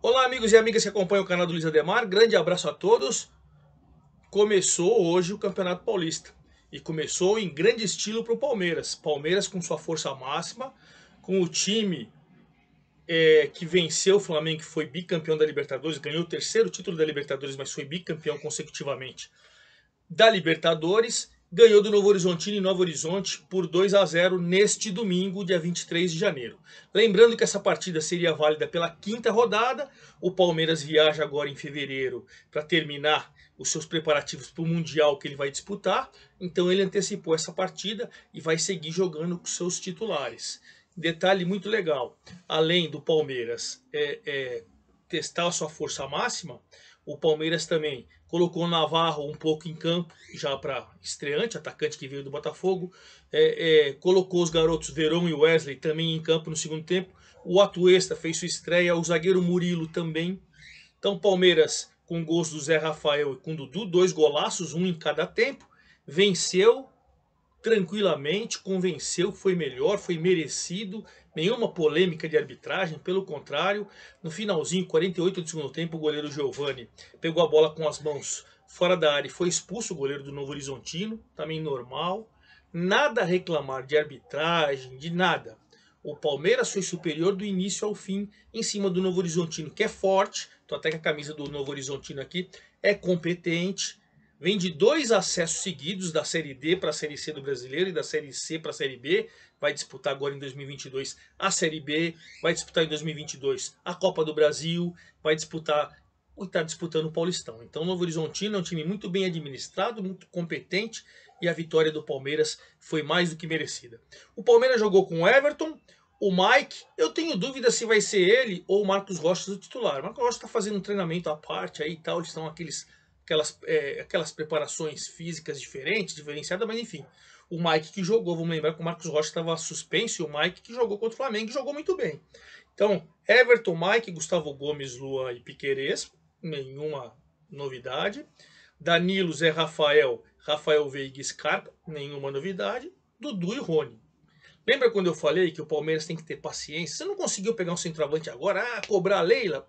Olá, amigos e amigas que acompanham o canal do Luiz Ademar. Grande abraço a todos. Começou hoje o Campeonato Paulista e começou em grande estilo para o Palmeiras. Palmeiras com sua força máxima, com o time é, que venceu o Flamengo, que foi bicampeão da Libertadores, ganhou o terceiro título da Libertadores, mas foi bicampeão consecutivamente da Libertadores ganhou do Novo Horizontino em Novo Horizonte por 2 a 0 neste domingo, dia 23 de janeiro. Lembrando que essa partida seria válida pela quinta rodada, o Palmeiras viaja agora em fevereiro para terminar os seus preparativos para o Mundial que ele vai disputar, então ele antecipou essa partida e vai seguir jogando com seus titulares. Detalhe muito legal, além do Palmeiras é, é, testar a sua força máxima, o Palmeiras também colocou o Navarro um pouco em campo, já para estreante, atacante que veio do Botafogo, é, é, colocou os garotos Verão e Wesley também em campo no segundo tempo, o Atuesta fez sua estreia, o zagueiro Murilo também. Então, Palmeiras, com gols do Zé Rafael e com Dudu, dois golaços, um em cada tempo, venceu tranquilamente, convenceu, foi melhor, foi merecido, nenhuma polêmica de arbitragem, pelo contrário, no finalzinho, 48 do segundo tempo, o goleiro Giovani pegou a bola com as mãos fora da área e foi expulso o goleiro do Novo Horizontino, também normal. Nada a reclamar de arbitragem, de nada. O Palmeiras foi superior do início ao fim em cima do Novo Horizontino, que é forte, estou até com a camisa do Novo Horizontino aqui é competente, vem de dois acessos seguidos da Série D para a Série C do Brasileiro e da Série C para a Série B. Vai disputar agora em 2022 a Série B, vai disputar em 2022 a Copa do Brasil, vai disputar e está disputando o Paulistão. Então, o Novo Horizontino é um time muito bem administrado, muito competente e a vitória do Palmeiras foi mais do que merecida. O Palmeiras jogou com o Everton, o Mike, eu tenho dúvida se vai ser ele ou o Marcos Rocha o titular. O Marcos Rocha está fazendo um treinamento à parte aí e tal, eles estão aqueles aquelas, é, aquelas preparações físicas diferentes, diferenciadas, mas enfim. O Mike que jogou, vamos lembrar que o Marcos Rocha estava suspenso e o Mike que jogou contra o Flamengo jogou muito bem. Então, Everton, Mike, Gustavo Gomes, Lua e Piquerez, nenhuma novidade. Danilo, Zé Rafael, Rafael Veiga e Scarpa, nenhuma novidade. Dudu e Rony. Lembra quando eu falei que o Palmeiras tem que ter paciência? Você não conseguiu pegar um centroavante agora? Ah, cobrar a Leila?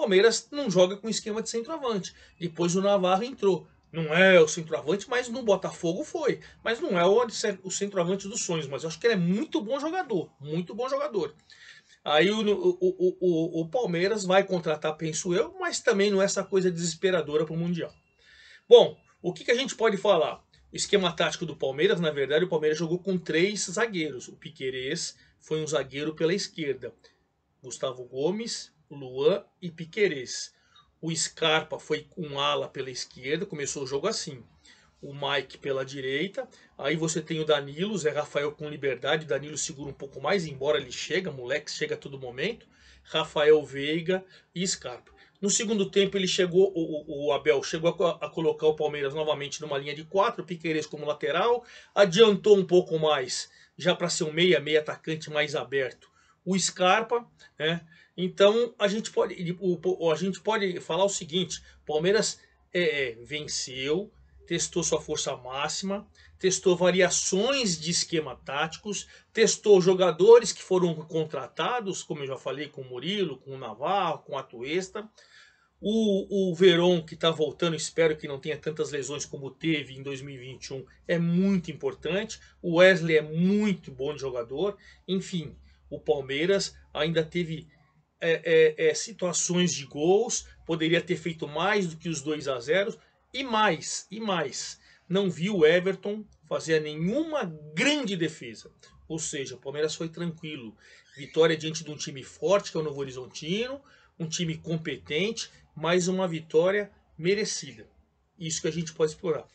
Palmeiras não joga com esquema de centroavante. Depois o Navarro entrou. Não é o centroavante, mas no Botafogo foi. Mas não é o centroavante dos sonhos. Mas eu acho que ele é muito bom jogador. Muito bom jogador. Aí o, o, o, o Palmeiras vai contratar, penso eu, mas também não é essa coisa desesperadora para o Mundial. Bom, o que, que a gente pode falar? O esquema tático do Palmeiras, na verdade, o Palmeiras jogou com três zagueiros. O Piquerez foi um zagueiro pela esquerda. Gustavo Gomes, Luan e Piquerez. O Scarpa foi com ala pela esquerda, começou o jogo assim. O Mike pela direita, aí você tem o Danilo, Zé Rafael com liberdade, o Danilo segura um pouco mais, embora ele chega, moleque chega a todo momento. Rafael Veiga e Scarpa. No segundo tempo ele chegou, o, o Abel chegou a, a, colocar o Palmeiras novamente numa linha de quatro, Piqueires como lateral, adiantou um pouco mais, já para ser um meia, meia atacante mais aberto. O Scarpa, né, então a gente pode, o, a gente pode falar o seguinte: Palmeiras é, é, venceu, testou sua força máxima, testou variações de esquema táticos, testou jogadores que foram contratados, como eu já falei, com o Murilo, com o Navarro, com a Tuesta. O, o Verón, que está voltando, espero que não tenha tantas lesões como teve em 2021, é muito importante. O Wesley é muito bom jogador. Enfim, o Palmeiras ainda teve é, é, é, situações de gols, poderia ter feito mais do que os 2 a 0 e mais, e mais. Não viu o Everton fazer nenhuma grande defesa. Ou seja, o Palmeiras foi tranquilo. Vitória diante de um time forte, que é o Novo Horizontino, um time competente, mas uma vitória merecida. Isso que a gente pode explorar.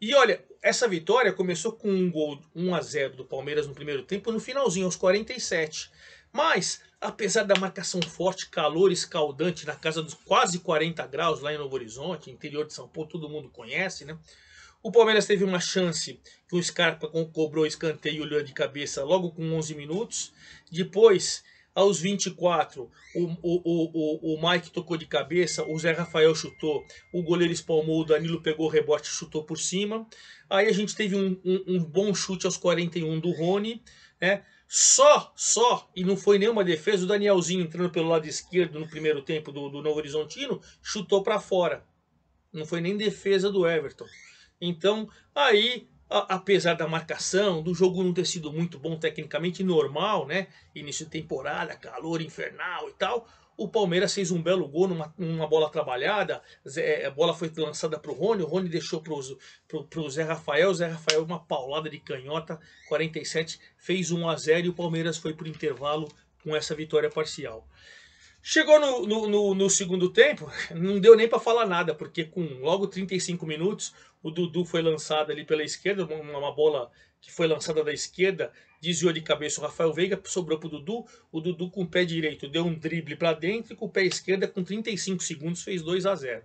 E olha, essa vitória começou com um gol 1 a 0 do Palmeiras no primeiro tempo, no finalzinho, aos 47. Mas, apesar da marcação forte, calor escaldante na casa dos quase 40 graus lá em Novo Horizonte, interior de São Paulo, todo mundo conhece, né? O Palmeiras teve uma chance que o Scarpa cobrou escanteio olhando de cabeça logo com 11 minutos. Depois, aos 24, o, o, o, o Mike tocou de cabeça, o Zé Rafael chutou, o goleiro espalmou, o Danilo pegou o rebote e chutou por cima. Aí a gente teve um, um, um bom chute aos 41 do Rony, né? Só, só, e não foi nenhuma defesa, o Danielzinho entrando pelo lado esquerdo no primeiro tempo do, do Novo Horizontino, chutou para fora. Não foi nem defesa do Everton. Então, aí, a, apesar da marcação, do jogo não ter sido muito bom tecnicamente, normal, né? Início de temporada, calor infernal e tal, o Palmeiras fez um belo gol numa, numa bola trabalhada. Zé, é, a bola foi lançada para o Rony. O Rony deixou para o Zé Rafael. O Zé Rafael, uma paulada de canhota, 47, fez 1 a 0 e o Palmeiras foi para o intervalo com essa vitória parcial. Chegou no, no, no, no segundo tempo, não deu nem para falar nada, porque com logo 35 minutos, o Dudu foi lançado ali pela esquerda, uma, uma bola que foi lançada da esquerda, desviou de cabeça o Rafael Veiga, sobrou para o Dudu. O Dudu com o pé direito deu um drible para dentro e com o pé esquerdo, com 35 segundos, fez 2 a 0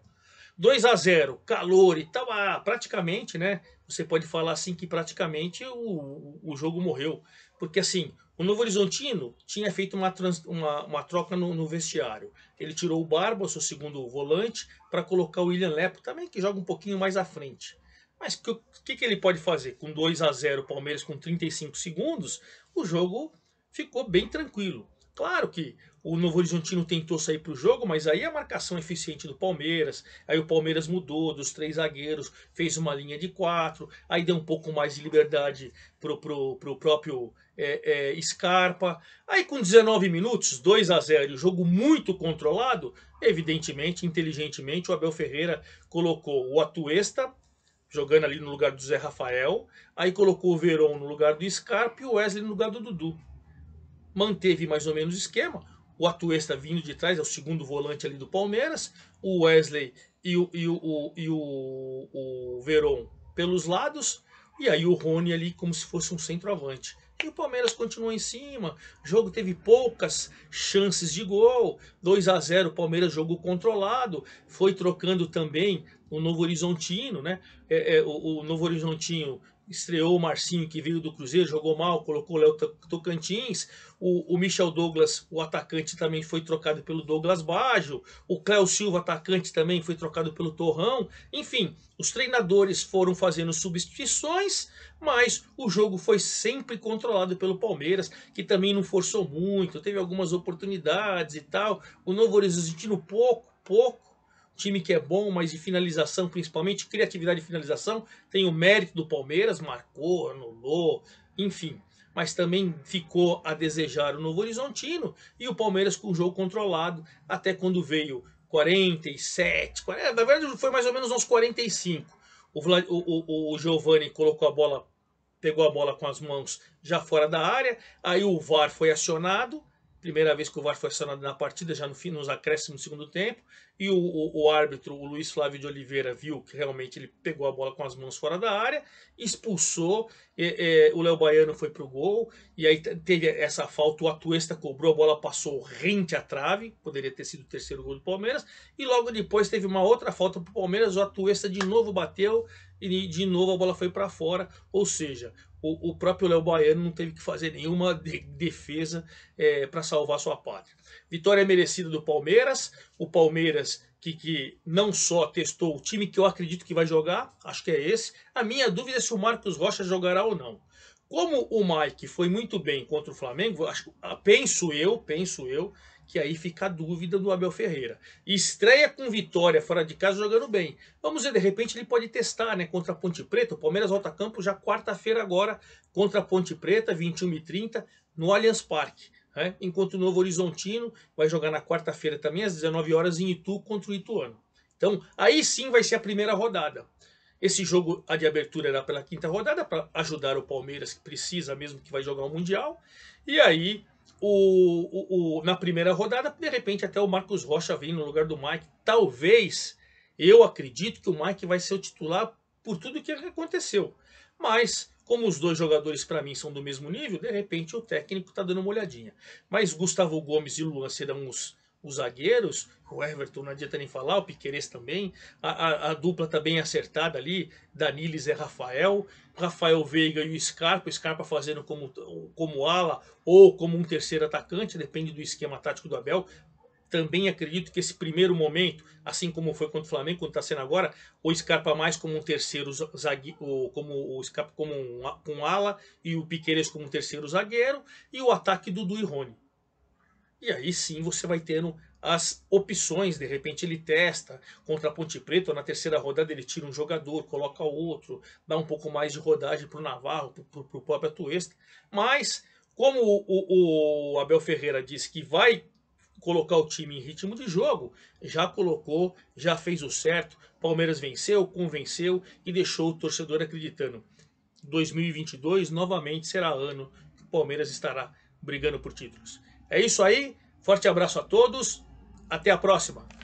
2 a 0 calor e tal, ah, praticamente, né? Você pode falar assim que praticamente o, o jogo morreu. Porque assim, o Novo Horizontino tinha feito uma, trans, uma, uma troca no, no, vestiário. Ele tirou o Barba, seu segundo volante, para colocar o William Lepo, também que joga um pouquinho mais à frente. Mas o que, que, que ele pode fazer? Com 2 a 0 Palmeiras com 35 segundos, o jogo ficou bem tranquilo. Claro que o Novo Horizontino tentou sair para o jogo, mas aí a marcação eficiente do Palmeiras, aí o Palmeiras mudou dos três zagueiros, fez uma linha de quatro, aí deu um pouco mais de liberdade para o próprio é, é, Scarpa. Aí com 19 minutos, 2 a 0 jogo muito controlado, evidentemente, inteligentemente, o Abel Ferreira colocou o Atuesta jogando ali no lugar do Zé Rafael, aí colocou o Verón no lugar do Scarpa e o Wesley no lugar do Dudu manteve mais ou menos o esquema. O Atuesta vindo de trás, é o segundo volante ali do Palmeiras. O Wesley e o, e o, e o, o Veron pelos lados. E aí o Rony ali como se fosse um centroavante. E o Palmeiras continuou em cima. O jogo teve poucas chances de gol. 2 a 0 Palmeiras jogo controlado. Foi trocando também o Novo Horizontino, né? É, é, o, o Novo Horizontino estreou o Marcinho, que veio do Cruzeiro, jogou mal, colocou o Léo Tocantins, o, o, Michel Douglas, o atacante, também foi trocado pelo Douglas Baggio, o Cléo Silva, atacante, também foi trocado pelo Torrão. Enfim, os treinadores foram fazendo substituições, mas o jogo foi sempre controlado pelo Palmeiras, que também não forçou muito, teve algumas oportunidades e tal. O Novo Horizontino pouco, pouco time que é bom, mas de finalização principalmente, criatividade e finalização, tem o mérito do Palmeiras, marcou, anulou, enfim. Mas também ficou a desejar o Novo Horizontino e o Palmeiras com o jogo controlado, até quando veio 47, 40, é, na verdade foi mais ou menos uns 45. O, Vlad, o, o, o Giovani colocou a bola, pegou a bola com as mãos já fora da área, aí o VAR foi acionado, Primeira vez que o VAR foi acionado na partida, já no fim, nos acréscimos do segundo tempo. E o, o, o, árbitro, o Luiz Flávio de Oliveira, viu que realmente ele pegou a bola com as mãos fora da área, expulsou. E, e, o Léo Baiano foi pro gol. E aí teve essa falta. O Atuesta cobrou, a bola passou rente à trave. Poderia ter sido o terceiro gol do Palmeiras. E logo depois teve uma outra falta pro Palmeiras. O Atuesta de novo bateu e de novo a bola foi para fora. Ou seja, o, o próprio Léo Baiano não teve que fazer nenhuma de, defesa é, para salvar sua pátria. Vitória merecida do Palmeiras, o Palmeiras que, que, não só testou o time que eu acredito que vai jogar, acho que é esse. A minha dúvida é se o Marcos Rocha jogará ou não. Como o Mike foi muito bem contra o Flamengo, acho, ah, penso eu, penso eu, que aí fica a dúvida do Abel Ferreira. Estreia com vitória fora de casa jogando bem. Vamos ver, de repente ele pode testar, né? Contra a Ponte Preta, o Palmeiras volta a campo já quarta-feira agora, contra a Ponte Preta, 21h30, no Allianz Parque. Né? Enquanto o Novo Horizontino vai jogar na quarta-feira também, às 19 horas em Itu contra o Ituano. Então, aí sim vai ser a primeira rodada. Esse jogo, a de abertura, era pela quinta rodada, para ajudar o Palmeiras, que precisa mesmo, que vai jogar o Mundial. E aí o, o, o, na primeira rodada, de repente até o Marcos Rocha vem no lugar do Mike. Talvez, eu acredito que o Mike vai ser o titular por tudo que aconteceu. Mas, como os dois jogadores para mim são do mesmo nível, de repente o técnico está dando uma olhadinha. Mas Gustavo Gomes e Luan serão os os zagueiros, o Everton não adianta nem falar, o Piqueires também, a, a, a, dupla tá bem acertada ali, Danilis é Rafael, Rafael Veiga e o Scarpa, o Scarpa fazendo como, como ala ou como um terceiro atacante, depende do esquema tático do Abel, também acredito que esse primeiro momento, assim como foi contra o Flamengo, quando está sendo agora, o Scarpa mais como um terceiro zagueiro, como o Scarpa como um, um ala e o Piqueires como um terceiro zagueiro e o ataque do Duirone. E aí sim você vai tendo as opções, de repente ele testa contra a Ponte Preta, na terceira rodada ele tira um jogador, coloca outro, dá um pouco mais de rodagem para o Navarro, para o próprio Atuesta. Mas, como o, o Abel Ferreira disse que vai colocar o time em ritmo de jogo, já colocou, já fez o certo, Palmeiras venceu, convenceu e deixou o torcedor acreditando. 2022 novamente será ano que o Palmeiras estará brigando por títulos. É isso aí. Forte abraço a todos. Até a próxima.